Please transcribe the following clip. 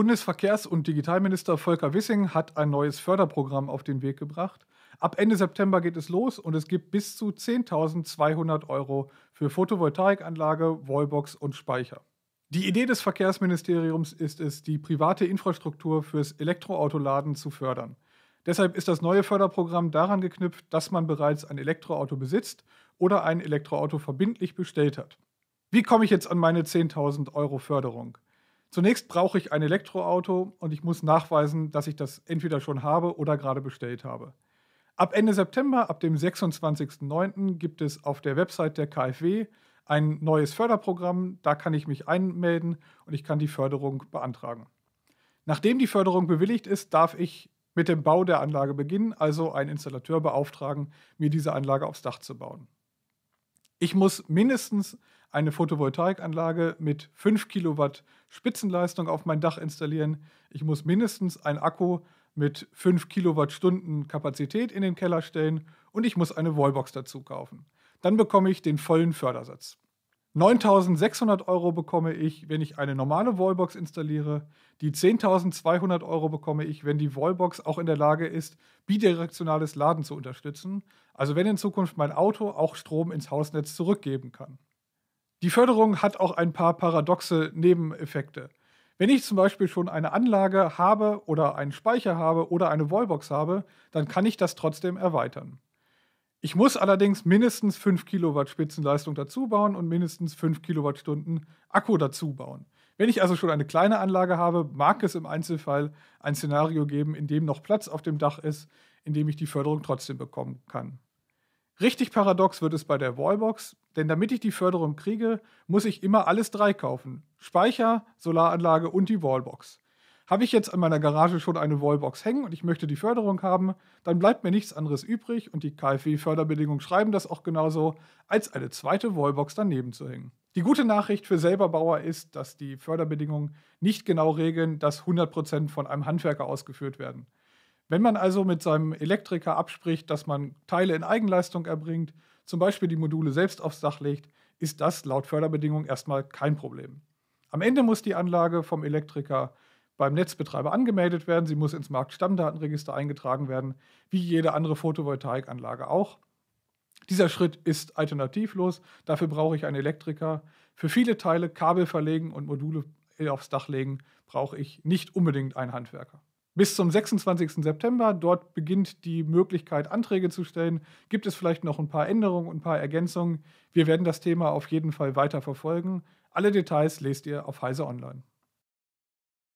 Bundesverkehrs- und Digitalminister Volker Wissing hat ein neues Förderprogramm auf den Weg gebracht. Ab Ende September geht es los und es gibt bis zu 10.200 Euro für Photovoltaikanlage, Wallbox und Speicher. Die Idee des Verkehrsministeriums ist es, die private Infrastruktur fürs Elektroautoladen zu fördern. Deshalb ist das neue Förderprogramm daran geknüpft, dass man bereits ein Elektroauto besitzt oder ein Elektroauto verbindlich bestellt hat. Wie komme ich jetzt an meine 10.000 Euro Förderung? Zunächst brauche ich ein Elektroauto und ich muss nachweisen, dass ich das entweder schon habe oder gerade bestellt habe. Ab Ende September, ab dem 26.09., gibt es auf der Website der KfW ein neues Förderprogramm. Da kann ich mich einmelden und ich kann die Förderung beantragen. Nachdem die Förderung bewilligt ist, darf ich mit dem Bau der Anlage beginnen, also einen Installateur beauftragen, mir diese Anlage aufs Dach zu bauen ich muss mindestens eine Photovoltaikanlage mit 5 Kilowatt Spitzenleistung auf mein Dach installieren. Ich muss mindestens einen Akku mit 5 Kilowattstunden Kapazität in den Keller stellen und ich muss eine Wallbox dazu kaufen. Dann bekomme ich den vollen Fördersatz. 9600 Euro bekomme ich, wenn ich eine normale Wallbox installiere. Die 10.200 Euro bekomme ich, wenn die Wallbox auch in der Lage ist, bidirektionales Laden zu unterstützen. Also wenn in Zukunft mein Auto auch Strom ins Hausnetz zurückgeben kann. Die Förderung hat auch ein paar paradoxe Nebeneffekte. Wenn ich zum Beispiel schon eine Anlage habe oder einen Speicher habe oder eine Wallbox habe, dann kann ich das trotzdem erweitern. Ich muss allerdings mindestens 5 Kilowatt Spitzenleistung dazu bauen und mindestens 5 Kilowattstunden Akku dazu bauen. Wenn ich also schon eine kleine Anlage habe, mag es im Einzelfall ein Szenario geben, in dem noch Platz auf dem Dach ist, in dem ich die Förderung trotzdem bekommen kann. Richtig paradox wird es bei der Wallbox, denn damit ich die Förderung kriege, muss ich immer alles drei kaufen. Speicher, Solaranlage und die Wallbox habe ich jetzt in meiner Garage schon eine Wallbox hängen und ich möchte die Förderung haben, dann bleibt mir nichts anderes übrig und die KfW-Förderbedingungen schreiben das auch genauso, als eine zweite Wallbox daneben zu hängen. Die gute Nachricht für Selberbauer ist, dass die Förderbedingungen nicht genau regeln, dass 100% von einem Handwerker ausgeführt werden. Wenn man also mit seinem Elektriker abspricht, dass man Teile in Eigenleistung erbringt, zum Beispiel die Module selbst aufs Dach legt, ist das laut Förderbedingungen erstmal kein Problem. Am Ende muss die Anlage vom Elektriker beim Netzbetreiber angemeldet werden. Sie muss ins Marktstammdatenregister eingetragen werden, wie jede andere Photovoltaikanlage auch. Dieser Schritt ist alternativlos. Dafür brauche ich einen Elektriker. Für viele Teile Kabel verlegen und Module aufs Dach legen brauche ich nicht unbedingt einen Handwerker. Bis zum 26. September, dort beginnt die Möglichkeit, Anträge zu stellen. Gibt es vielleicht noch ein paar Änderungen und ein paar Ergänzungen? Wir werden das Thema auf jeden Fall weiter verfolgen. Alle Details lest ihr auf Heise Online.